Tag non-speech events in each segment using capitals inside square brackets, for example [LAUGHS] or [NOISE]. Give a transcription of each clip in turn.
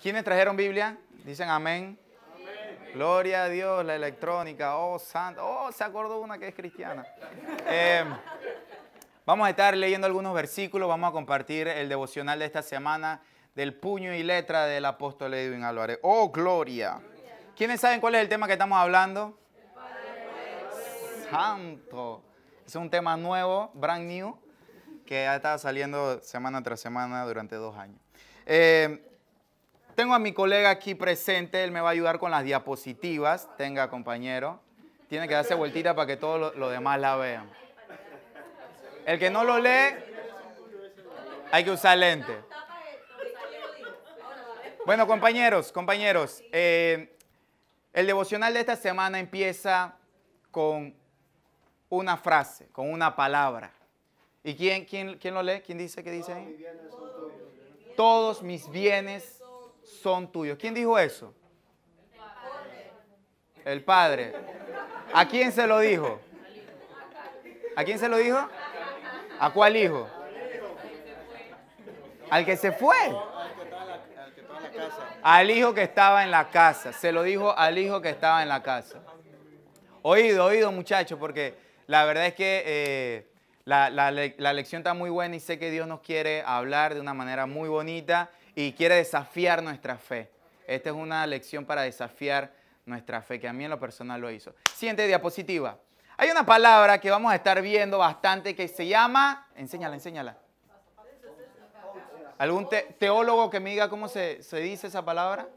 quiénes trajeron Biblia? Dicen amén. Gloria a Dios, la electrónica. Oh, santo Oh, se acordó una que es cristiana. [LAUGHS] Eh, vamos a estar leyendo algunos versículos. Vamos a compartir el devocional de esta semana del puño y letra del apóstol Edwin Álvarez. Oh, gloria. ¿Quiénes saben cuál es el tema que estamos hablando? Santo. Es un tema nuevo, brand new, que ha estado saliendo semana tras semana durante dos años. Eh, tengo a mi colega aquí presente, él me va a ayudar con las diapositivas. Tenga, compañero. Tiene que darse vueltita para que todos los demás la vean. El que no lo lee, hay que usar lente. Bueno, compañeros, compañeros, eh, el devocional de esta semana empieza con una frase, con una palabra. ¿Y quién, quién, quién lo lee? ¿Quién dice? ¿Qué dice ahí? Todos mis bienes son tuyos. ¿Quién dijo eso? El Padre. ¿A quién se lo dijo? ¿A quién se lo dijo? ¿A cuál hijo? Al que se fue. Al hijo que estaba en la casa. Se lo dijo al hijo que estaba en la casa. Oído, oído muchachos, porque la verdad es que eh, la, la lección está muy buena y sé que Dios nos quiere hablar de una manera muy bonita y quiere desafiar nuestra fe. Esta es una lección para desafiar nuestra fe, que a mí en lo personal lo hizo. Siguiente diapositiva. Hay una palabra que vamos a estar viendo bastante que se llama, enséñala, enséñala. ¿Algún teólogo que me diga cómo se, se dice esa palabra?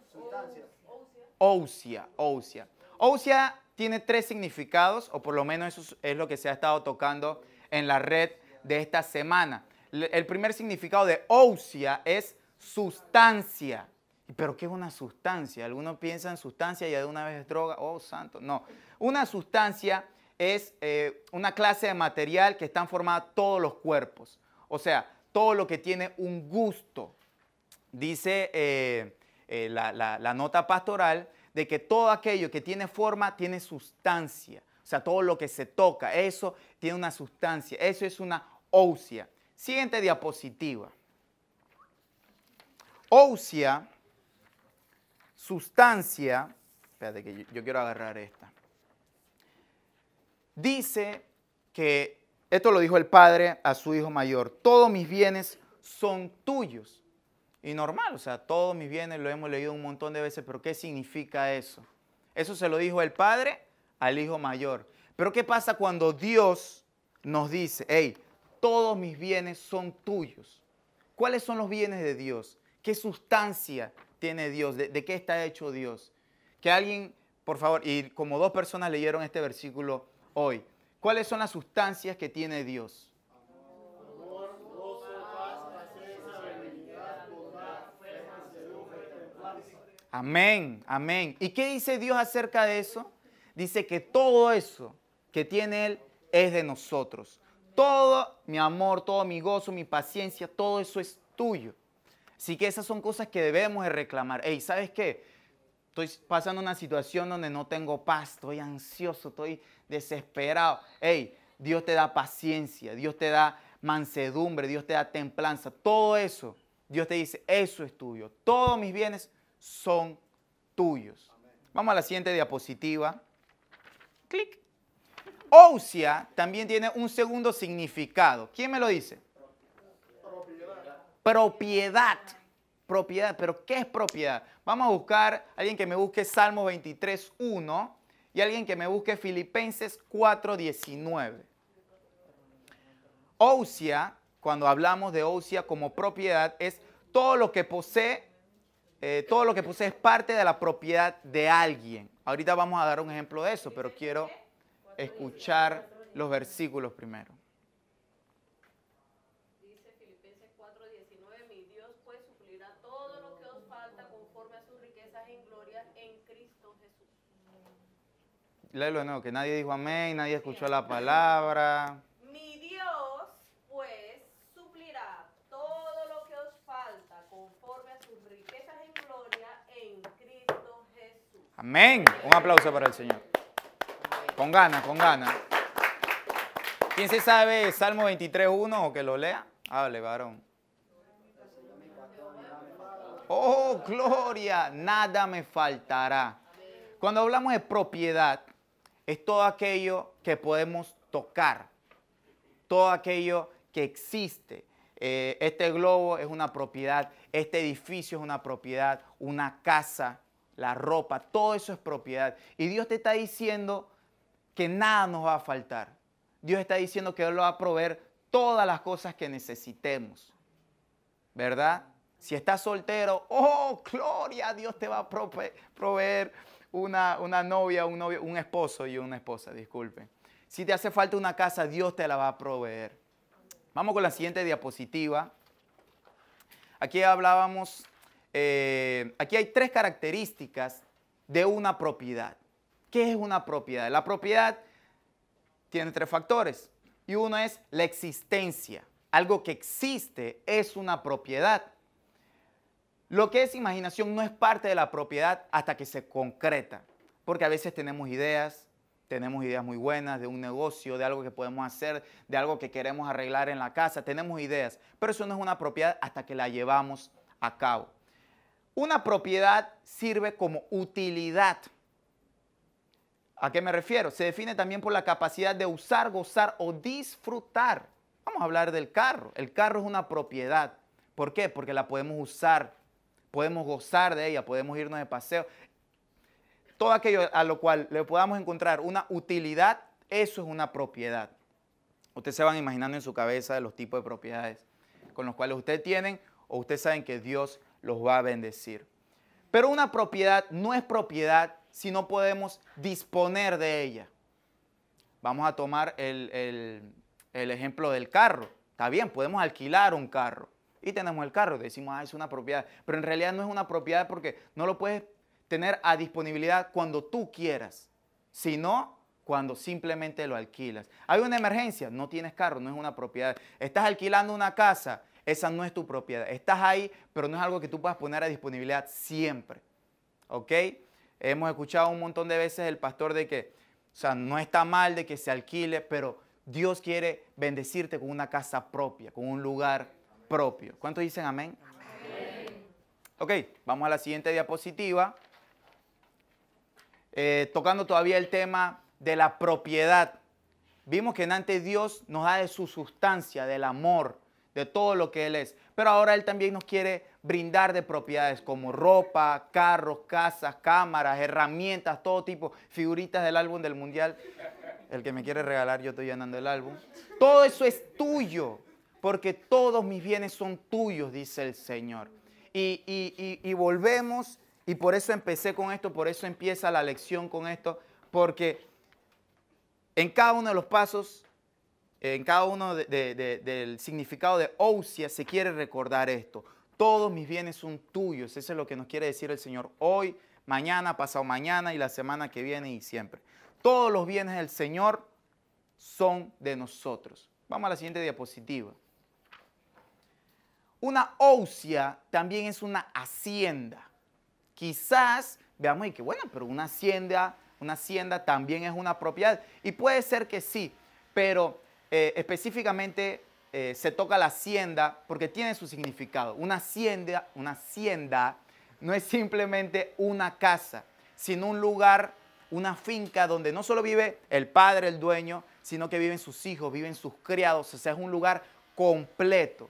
Ousia, ousia. Ousia tiene tres significados, o por lo menos eso es lo que se ha estado tocando en la red de esta semana. El primer significado de ousia es sustancia. ¿Pero qué es una sustancia? Algunos piensan sustancia y de una vez es droga. Oh, santo. No. Una sustancia es eh, una clase de material que están formados todos los cuerpos. O sea, todo lo que tiene un gusto. Dice eh, eh, la, la nota pastoral de que todo aquello que tiene forma tiene sustancia. O sea, todo lo que se toca, eso tiene una sustancia. Eso es una ósea. Siguiente diapositiva. Ousia, sustancia, espérate que yo, yo quiero agarrar esta, dice que, esto lo dijo el padre a su hijo mayor, todos mis bienes son tuyos. Y normal, o sea, todos mis bienes lo hemos leído un montón de veces, pero ¿qué significa eso? Eso se lo dijo el padre al hijo mayor. Pero ¿qué pasa cuando Dios nos dice, hey, todos mis bienes son tuyos? ¿Cuáles son los bienes de Dios? ¿Qué sustancia tiene Dios? ¿De, qué está hecho Dios? Que alguien, por favor, y como dos personas leyeron este versículo hoy, ¿cuáles son las sustancias que tiene Dios? Amén, amén. ¿Y qué dice Dios acerca de eso? Dice que todo eso que tiene Él es de nosotros. Todo mi amor, todo mi gozo, mi paciencia, todo eso es tuyo. Así que esas son cosas que debemos reclamar. Hey, ¿sabes qué? Estoy pasando una situación donde no tengo paz, estoy ansioso, estoy desesperado. Hey, Dios te da paciencia, Dios te da mansedumbre, Dios te da templanza. Todo eso, Dios te dice, eso es tuyo. Todos mis bienes son tuyos. Vamos a la siguiente diapositiva. Clic. Ousia también tiene un segundo significado. ¿Quién me lo dice? Propiedad. Propiedad. ¿Pero qué es propiedad? Vamos a buscar alguien que me busque Salmo 23, 1 y alguien que me busque Filipenses 4, 19. cuando hablamos de Ousia como propiedad, es todo lo que posee, eh, todo lo que posee es parte de la propiedad de alguien. Ahorita vamos a dar un ejemplo de eso, pero quiero escuchar los versículos primero. léelo de nuevo, que nadie dijo amén, nadie escuchó la palabra. Mi Dios, pues, suplirá todo lo que os falta conforme a sus riquezas en gloria en Cristo Jesús. Amén. Un aplauso para el Señor. Con ganas, con ganas. ¿Quién se sabe Salmo 23.1 o que lo lea? Hable, varón. Oh, gloria, nada me faltará. Cuando hablamos de propiedad, es todo aquello que podemos tocar, todo aquello que existe. Eh, este globo es una propiedad, este edificio es una propiedad, una casa, la ropa, todo eso es propiedad. Y Dios te está diciendo que nada nos va a faltar. Dios está diciendo que Él lo va a proveer todas las cosas que necesitemos. ¿Verdad? Si estás soltero, oh, gloria, Dios te va a proveer una, novia, un, novio, un esposo y una esposa, disculpen. Si te hace falta una casa, Dios te la va a proveer. Vamos con la siguiente diapositiva. Aquí hablábamos, eh, aquí hay tres características de una propiedad. ¿Qué es una propiedad? La propiedad tiene tres factores y uno es la existencia. Algo que existe es una propiedad. Lo que es imaginación no es parte de la propiedad hasta que se concreta, porque a veces tenemos ideas, tenemos ideas muy buenas de un negocio, de algo que podemos hacer, de algo que queremos arreglar en la casa, tenemos ideas, pero eso no es una propiedad hasta que la llevamos a cabo. Una propiedad sirve como utilidad. ¿A qué me refiero? Se define también por la capacidad de usar, gozar o disfrutar. Vamos a hablar del carro. El carro es una propiedad. ¿Por qué? Porque la podemos usar, podemos gozar de ella, podemos irnos de paseo. Todo aquello a lo cual le podamos encontrar una utilidad, eso es una propiedad. Ustedes se van imaginando en su cabeza de los tipos de propiedades con los cuales ustedes tienen o ustedes saben que Dios los va a bendecir. Pero una propiedad no es propiedad si no podemos disponer de ella. Vamos a tomar el, el ejemplo del carro. Está bien, podemos alquilar un carro y tenemos el carro. Decimos, ah, es una propiedad. Pero en realidad no es una propiedad porque no lo puedes tener a disponibilidad cuando tú quieras, sino cuando simplemente lo alquilas. Hay una emergencia, no tienes carro, no es una propiedad. Estás alquilando una casa, esa no es tu propiedad. Estás ahí, pero no es algo que tú puedas poner a disponibilidad siempre. ¿Ok? Hemos escuchado un montón de veces el pastor de que, o sea, no está mal de que se alquile, pero Dios quiere bendecirte con una casa propia, con un lugar propio. ¿Cuántos dicen amén? Ok, vamos a la siguiente diapositiva. Eh, tocando todavía el tema de la propiedad. Vimos que antes Dios nos da de su sustancia, del amor, de todo lo que Él es. Pero ahora Él también nos quiere brindar de propiedades como ropa, carros, casas, cámaras, herramientas, todo tipo, figuritas del álbum del mundial. El que me quiere regalar, yo estoy llenando el álbum. Todo eso es tuyo porque todos mis bienes son tuyos, dice el Señor. Y, volvemos, y por eso empecé con esto, por eso empieza la lección con esto, porque en cada uno de los pasos, en cada uno del significado de Ousia se quiere recordar esto. Todos mis bienes son tuyos. Eso es lo que nos quiere decir el Señor hoy, mañana, pasado mañana y la semana que viene y siempre. Todos los bienes del Señor son de nosotros. Vamos a la siguiente diapositiva. Una ousia también es una hacienda. Quizás veamos y que, bueno, pero una hacienda, una hacienda también es una propiedad. Y puede ser que sí, pero eh, específicamente eh, se toca la hacienda porque tiene su significado. Una hacienda, una hacienda no es simplemente una casa, sino un lugar, una finca donde no solo vive el padre, el dueño, sino que viven sus hijos, viven sus criados, o sea, es un lugar completo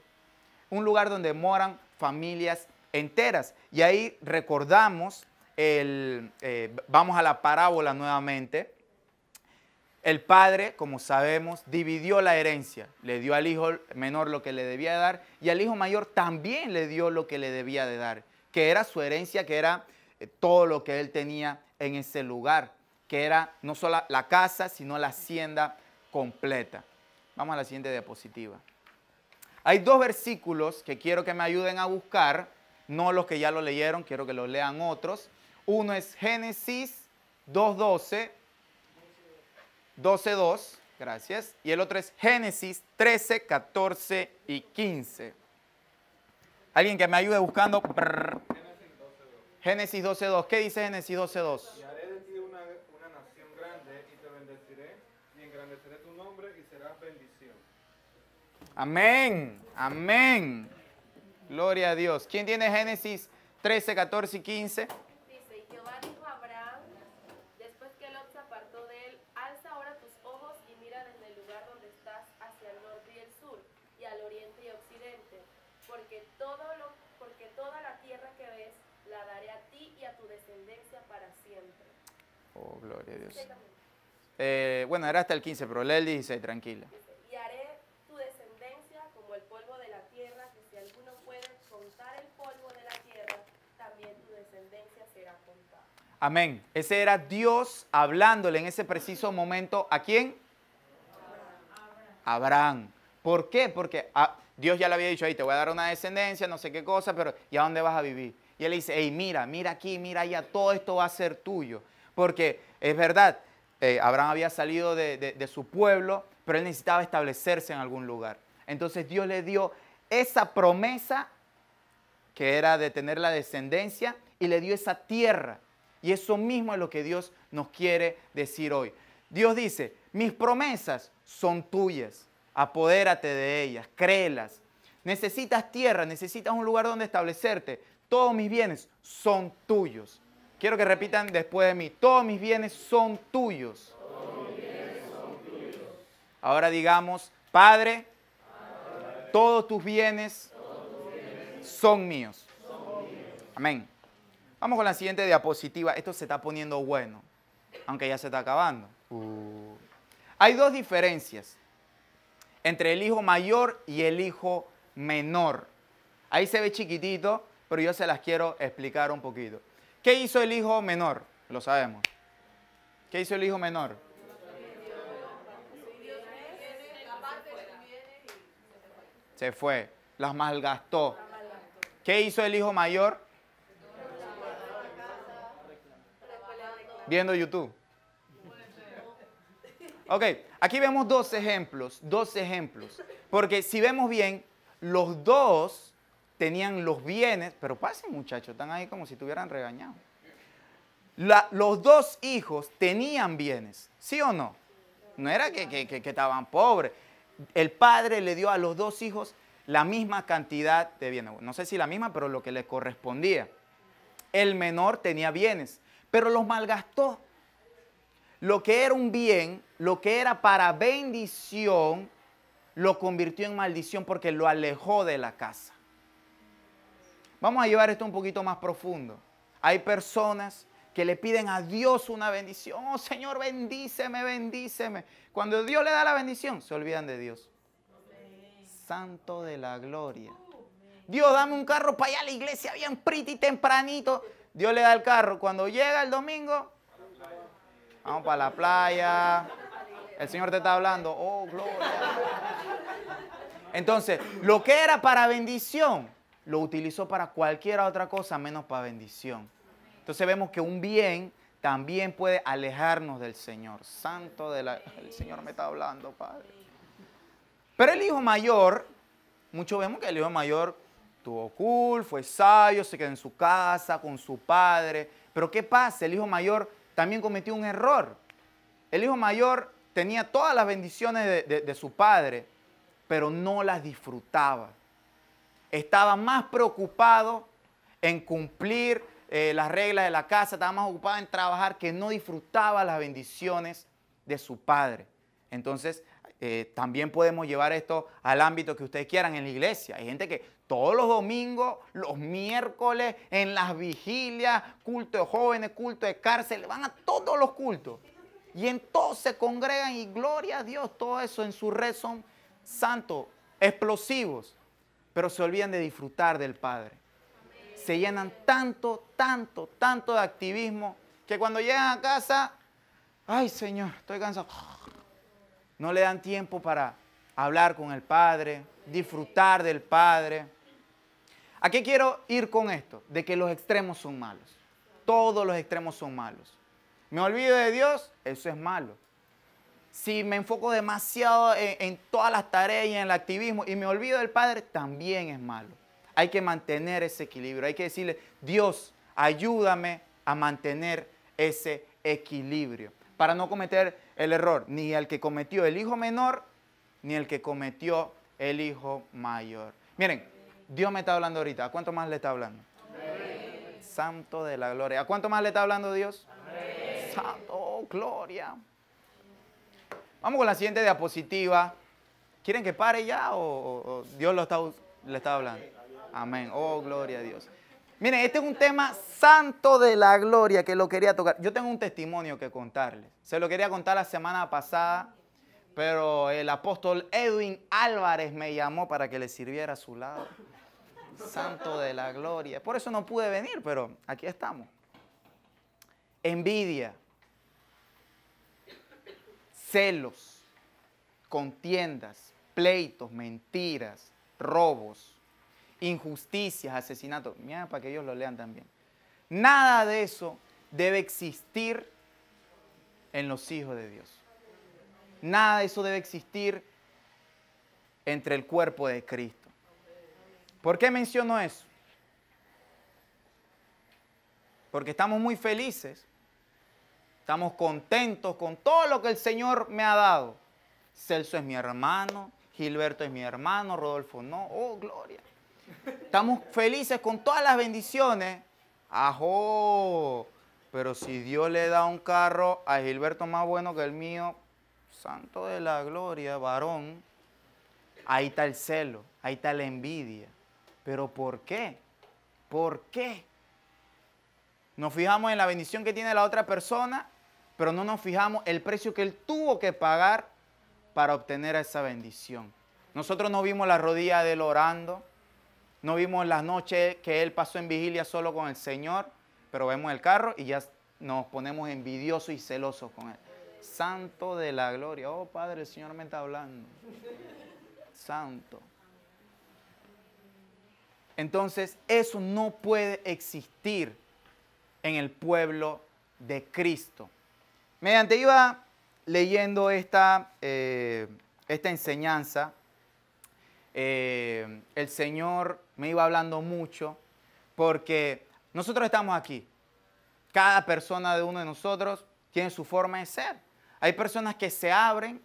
un lugar donde moran familias enteras. Y ahí recordamos, el, eh, vamos a la parábola nuevamente, el padre, como sabemos, dividió la herencia, le dio al hijo menor lo que le debía de dar y al hijo mayor también le dio lo que le debía de dar, que era su herencia, que era eh, todo lo que él tenía en ese lugar, que era no solo la casa, sino la hacienda completa. Vamos a la siguiente diapositiva. Hay dos versículos que quiero que me ayuden a buscar, no los que ya lo leyeron, quiero que lo lean otros. Uno es Génesis 2.12, 12.2, gracias. Y el otro es Génesis 13, 14 y 15. Alguien que me ayude buscando. Génesis 12.2. ¿Qué dice Génesis 12.2? Amén, amén. Gloria a Dios. ¿Quién tiene Génesis 13, 14 y 15? Dice, y Jehová dijo a Abraham, después que Lot se apartó de él, alza ahora tus ojos y mira desde el lugar donde estás hacia el norte y el sur, y al oriente y occidente, porque, todo lo, porque toda la tierra que ves la daré a ti y a tu descendencia para siempre. Oh, gloria a Dios. Eh, bueno, era hasta el 15, pero lee el 16, tranquila. Amén. Ese era Dios hablándole en ese preciso momento a quién? Abraham. ¿Por qué? Porque ah, Dios ya le había dicho, ahí te voy a dar una descendencia, no sé qué cosa, pero ¿y a dónde vas a vivir? Y él le dice, hey, mira, mira aquí, mira allá, todo esto va a ser tuyo. Porque es verdad, eh, Abraham había salido de, de su pueblo, pero él necesitaba establecerse en algún lugar. Entonces Dios le dio esa promesa, que era de tener la descendencia, y le dio esa tierra y eso mismo es lo que Dios nos quiere decir hoy. Dios dice, mis promesas son tuyas, apodérate de ellas, créelas. Necesitas tierra, necesitas un lugar donde establecerte. Todos mis bienes son tuyos. Quiero que repitan después de mí, todos mis bienes son tuyos. Ahora digamos, Padre, todos tus bienes, son míos. Amén. Vamos con la siguiente diapositiva. Esto se está poniendo bueno, aunque ya se está acabando. Uh. Hay dos diferencias entre el hijo mayor y el hijo menor. Ahí se ve chiquitito, pero yo se las quiero explicar un poquito. ¿Qué hizo el hijo menor? Lo sabemos. ¿Qué hizo el hijo menor? Se fue, las malgastó. ¿Qué hizo el hijo mayor? viendo YouTube. Ok, aquí vemos dos ejemplos, dos ejemplos. Porque si vemos bien, los dos tenían los bienes, pero pasen muchachos, están ahí como si tuvieran regañado. los dos hijos tenían bienes, ¿sí o no? No era que, que, que estaban pobres. El padre le dio a los dos hijos la misma cantidad de bienes. No sé si la misma, pero lo que le correspondía. El menor tenía bienes, pero los malgastó. Lo que era un bien, lo que era para bendición, lo convirtió en maldición porque lo alejó de la casa. Vamos a llevar esto un poquito más profundo. Hay personas que le piden a Dios una bendición. Oh Señor, bendíceme, bendíceme. Cuando Dios le da la bendición, se olvidan de Dios. Santo de la gloria. Dios, dame un carro para allá a la iglesia bien y tempranito. Dios le da el carro. Cuando llega el domingo, vamos para la playa. El Señor te está hablando. Oh, gloria. Entonces, lo que era para bendición, lo utilizó para cualquier otra cosa menos para bendición. Entonces vemos que un bien también puede alejarnos del Señor. Santo de El Señor me está hablando, Padre. Pero el hijo mayor, muchos vemos que el hijo mayor Estuvo cool, fue sabio, se quedó en su casa con su padre. Pero ¿qué pasa? El hijo mayor también cometió un error. El hijo mayor tenía todas las bendiciones de, su padre, pero no las disfrutaba. Estaba más preocupado en cumplir eh, las reglas de la casa, estaba más ocupado en trabajar que no disfrutaba las bendiciones de su padre. Entonces, eh, también podemos llevar esto al ámbito que ustedes quieran en la iglesia. Hay gente que todos los domingos, los miércoles, en las vigilias, culto de jóvenes, culto de cárcel, van a todos los cultos. Y entonces congregan y gloria a Dios, todo eso en su red son santos, explosivos, pero se olvidan de disfrutar del Padre. Se llenan tanto, tanto, tanto de activismo que cuando llegan a casa, ay Señor, estoy cansado. No le dan tiempo para hablar con el Padre, disfrutar del Padre. ¿A qué quiero ir con esto? De que los extremos son malos. Todos los extremos son malos. Me olvido de Dios, eso es malo. Si me enfoco demasiado en, todas las tareas y en el activismo y me olvido del Padre, también es malo. Hay que mantener ese equilibrio. Hay que decirle, Dios, ayúdame a mantener ese equilibrio para no cometer el error, ni el que cometió el hijo menor, ni el que cometió el hijo mayor. Miren, Dios me está hablando ahorita. ¿A cuánto más le está hablando? Santo de la gloria. ¿A cuánto más le está hablando Dios? Amén. Santo, oh, gloria. Vamos con la siguiente diapositiva. ¿Quieren que pare ya o, Dios lo está, le está hablando? Amén. Oh, gloria a Dios. Miren, este es un tema santo de la gloria que lo quería tocar. Yo tengo un testimonio que contarles. Se lo quería contar la semana pasada pero el apóstol Edwin Álvarez me llamó para que le sirviera a su lado. Santo de la gloria. Por eso no pude venir, pero aquí estamos. Envidia, celos, contiendas, pleitos, mentiras, robos, injusticias, asesinatos. Mira, para que ellos lo lean también. Nada de eso debe existir en los hijos de Dios. Nada de eso debe existir entre el cuerpo de Cristo. ¿Por qué menciono eso? Porque estamos muy felices, estamos contentos con todo lo que el Señor me ha dado. Celso es mi hermano, Gilberto es mi hermano, Rodolfo no, oh gloria. Estamos felices con todas las bendiciones. Ajo, pero si Dios le da un carro a Gilberto más bueno que el mío, santo de la gloria, varón, ahí está el celo, ahí está la envidia. Pero ¿por qué? ¿Por qué? Nos fijamos en la bendición que tiene la otra persona, pero no nos fijamos el precio que él tuvo que pagar para obtener esa bendición. Nosotros no vimos la rodilla de él orando, no vimos las noches que él pasó en vigilia solo con el Señor, pero vemos el carro y ya nos ponemos envidiosos y celosos con él. Santo de la gloria. Oh Padre, el Señor me está hablando. Santo. Entonces, eso no puede existir en el pueblo de Cristo. Mediante iba leyendo esta, eh, esta enseñanza, eh, el Señor me iba hablando mucho porque nosotros estamos aquí. Cada persona de uno de nosotros tiene su forma de ser. Hay personas que se abren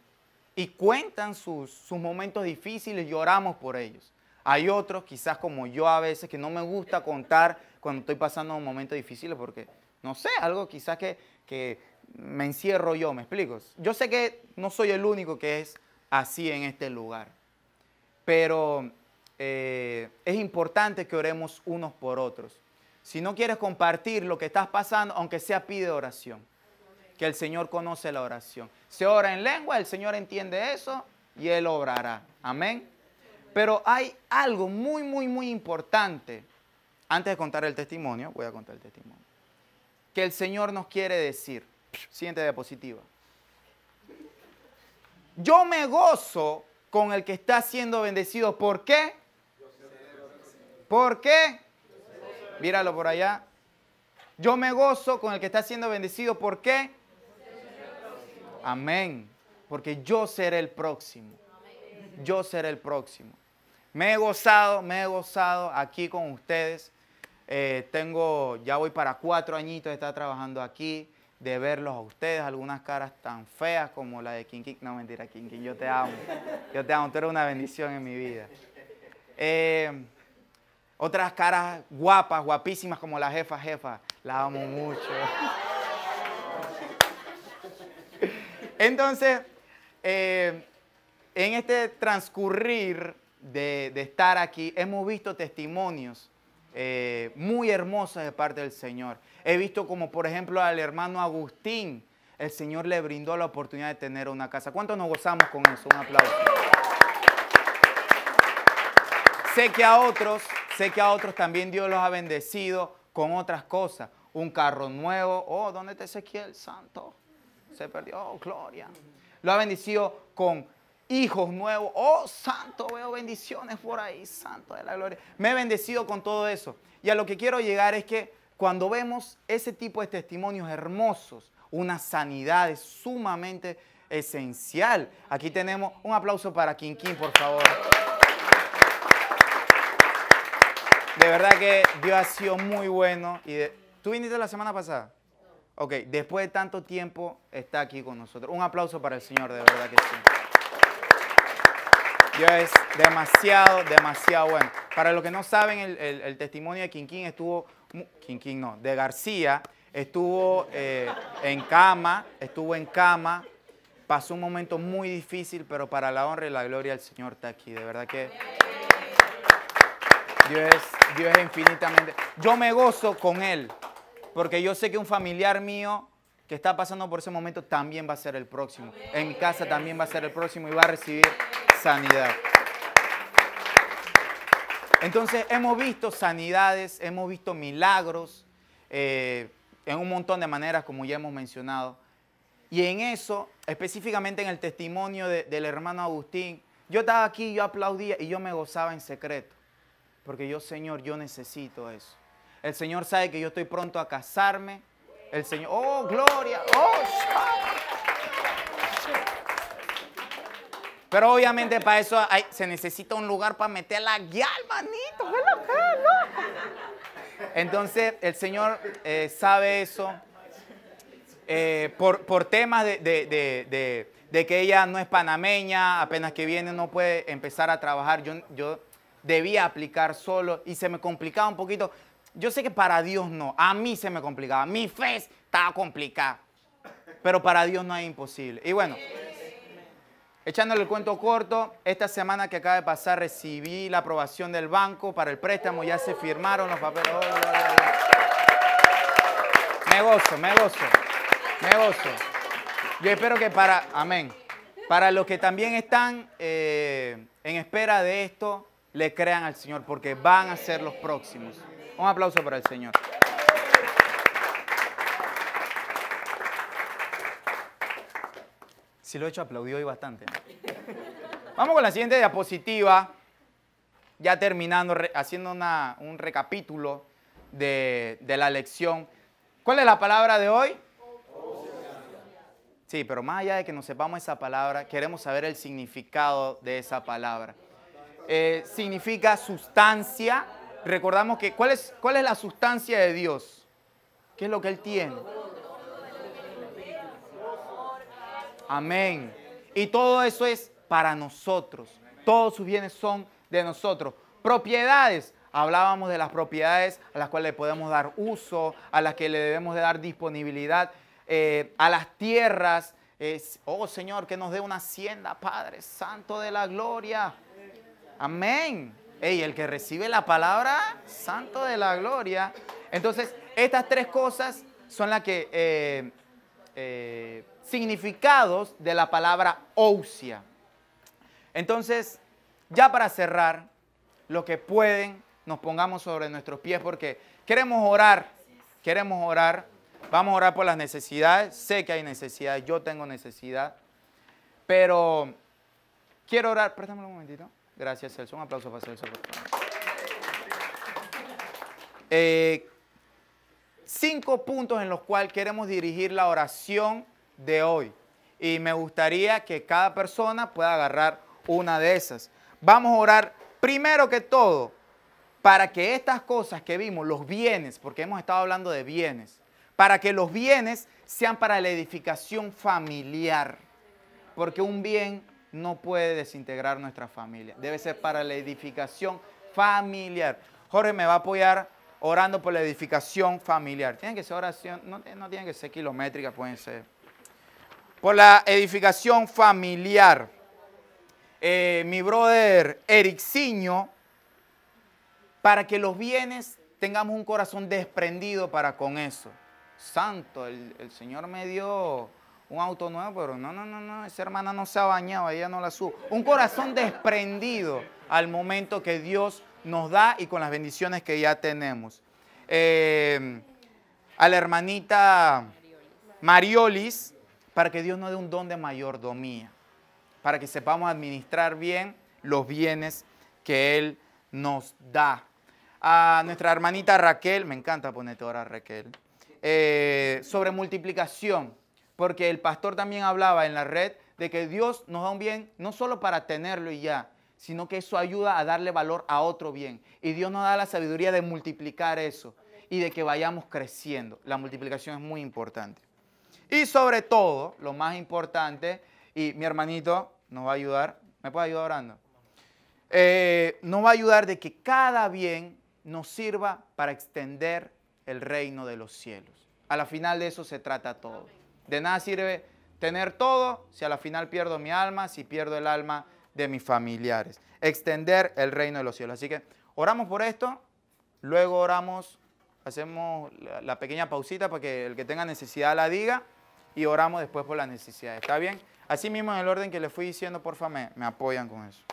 y cuentan sus, momentos difíciles y oramos por ellos. Hay otros, quizás como yo a veces, que no me gusta contar cuando estoy pasando momentos difíciles porque, no sé, algo quizás que, me encierro yo, me explico. Yo sé que no soy el único que es así en este lugar, pero eh, es importante que oremos unos por otros. Si no quieres compartir lo que estás pasando, aunque sea, pide oración que el Señor conoce la oración. Se ora en lengua, el Señor entiende eso y Él obrará. Amén. Pero hay algo muy, muy, muy importante. Antes de contar el testimonio, voy a contar el testimonio. Que el Señor nos quiere decir. Siguiente diapositiva. Yo me gozo con el que está siendo bendecido. ¿Por qué? ¿Por qué? Míralo por allá. Yo me gozo con el que está siendo bendecido. ¿Por qué? Amén. Porque yo seré el próximo. Yo seré el próximo. Me he gozado, me he gozado aquí con ustedes. Eh, tengo, ya voy para cuatro añitos de estar trabajando aquí, de verlos a ustedes, algunas caras tan feas como la de King King. No, mentira, King King, yo te amo. Yo te amo, tú eres una bendición en mi vida. Eh, otras caras guapas, guapísimas como la jefa, jefa. La amo mucho. Entonces, eh, en este transcurrir de, estar aquí, hemos visto testimonios eh, muy hermosos de parte del Señor. He visto como, por ejemplo, al hermano Agustín, el Señor le brindó la oportunidad de tener una casa. ¿Cuántos nos gozamos con eso? Un aplauso. Sé que a otros, sé que a otros también Dios los ha bendecido con otras cosas. Un carro nuevo. Oh, ¿dónde está Ezequiel Santo? se perdió, oh, gloria. Lo ha bendecido con hijos nuevos. Oh, santo, veo bendiciones por ahí, santo de la gloria. Me he bendecido con todo eso. Y a lo que quiero llegar es que cuando vemos ese tipo de testimonios hermosos, una sanidad es sumamente esencial. Aquí tenemos un aplauso para Kinkín, por favor. De verdad que Dios ha sido muy bueno. Y ¿Tú viniste la semana pasada? Ok, después de tanto tiempo está aquí con nosotros. Un aplauso para el Señor, de verdad que sí. Dios es demasiado, demasiado bueno. Para los que no saben, el, testimonio de Quinquín estuvo, Quinquín no, de García, estuvo eh, en cama, estuvo en cama, pasó un momento muy difícil, pero para la honra y la gloria del Señor está aquí, de verdad que... Dios Dios es infinitamente... Yo me gozo con Él, porque yo sé que un familiar mío que está pasando por ese momento también va a ser el próximo. En mi casa también va a ser el próximo y va a recibir sanidad. Entonces hemos visto sanidades, hemos visto milagros eh, en un montón de maneras, como ya hemos mencionado. Y en eso, específicamente en el testimonio del hermano Agustín, yo estaba aquí, yo aplaudía y yo me gozaba en secreto. Porque yo, Señor, yo necesito eso. El Señor sabe que yo estoy pronto a casarme. El Señor, oh, gloria, oh, Pero obviamente para eso se necesita un lugar para meter la guía, manito. Entonces el Señor eh, sabe eso. Eh, por, por, temas de, que ella no es panameña, apenas que viene no puede empezar a trabajar. Yo, yo debía aplicar solo y se me complicaba un poquito yo sé que para Dios no. A mí se me complicaba. Mi fe estaba complicada. Pero para Dios no es imposible. Y bueno, echándole el cuento corto, esta semana que acaba de pasar recibí la aprobación del banco para el préstamo. Ya se firmaron los papeles. Oh, me gozo, me gozo, me gozo. Yo espero que para, amén, para los que también están eh, en espera de esto, le crean al Señor porque van a ser los próximos. Un aplauso para el Señor. Si lo he hecho, aplaudió hoy bastante. Vamos con la siguiente diapositiva, ya terminando, haciendo un recapítulo de, la lección. ¿Cuál es la palabra de hoy? Sí, pero más allá de que no sepamos esa palabra, queremos saber el significado de esa palabra. Eh, significa sustancia, recordamos que ¿cuál es, cuál es la sustancia de Dios? ¿Qué es lo que Él tiene? Amén. Y todo eso es para nosotros. Todos sus bienes son de nosotros. Propiedades. Hablábamos de las propiedades a las cuales le podemos dar uso, a las que le debemos de dar disponibilidad, eh, a las tierras. oh Señor, que nos dé una hacienda, Padre Santo de la Gloria. Amén. Ey, el que recibe la palabra, santo de la gloria. Entonces, estas tres cosas son las que... Eh, eh, significados de la palabra ousia. Entonces, ya para cerrar, lo que pueden, nos pongamos sobre nuestros pies porque queremos orar, queremos orar, vamos a orar por las necesidades, sé que hay necesidades, yo tengo necesidad, pero quiero orar, préstame un momentito. Gracias, Celso. Un aplauso para Celso. Eh, cinco puntos en los cuales queremos dirigir la oración de hoy. Y me gustaría que cada persona pueda agarrar una de esas. Vamos a orar primero que todo para que estas cosas que vimos, los bienes, porque hemos estado hablando de bienes, para que los bienes sean para la edificación familiar. Porque un bien no puede desintegrar nuestra familia. Debe ser para la edificación familiar. Jorge me va a apoyar orando por la edificación familiar. Tiene que ser oración, no, tiene tienen que ser kilométrica, pueden ser. Por la edificación familiar. Eh, mi brother Eric Siño, para que los bienes tengamos un corazón desprendido para con eso. Santo, el, el Señor me dio un auto nuevo, pero no, no, no, no, esa hermana no se ha bañado, ella no la subo. Un corazón desprendido al momento que Dios nos da y con las bendiciones que ya tenemos. Eh, a la hermanita Mariolis, para que Dios nos dé un don de mayordomía, para que sepamos administrar bien los bienes que Él nos da. A nuestra hermanita Raquel, me encanta ponerte ahora Raquel, eh, sobre multiplicación porque el pastor también hablaba en la red de que Dios nos da un bien no solo para tenerlo y ya, sino que eso ayuda a darle valor a otro bien. Y Dios nos da la sabiduría de multiplicar eso y de que vayamos creciendo. La multiplicación es muy importante. Y sobre todo, lo más importante, y mi hermanito nos va a ayudar, ¿me puede ayudar orando? Eh, nos va a ayudar de que cada bien nos sirva para extender el reino de los cielos. A la final de eso se trata todo. De nada sirve tener todo si a la final pierdo mi alma, si pierdo el alma de mis familiares. Extender el reino de los cielos. Así que oramos por esto, luego oramos, hacemos la pequeña pausita para que el que tenga necesidad la diga y oramos después por la necesidad. ¿Está bien? Así mismo en el orden que les fui diciendo, por favor me apoyan con eso.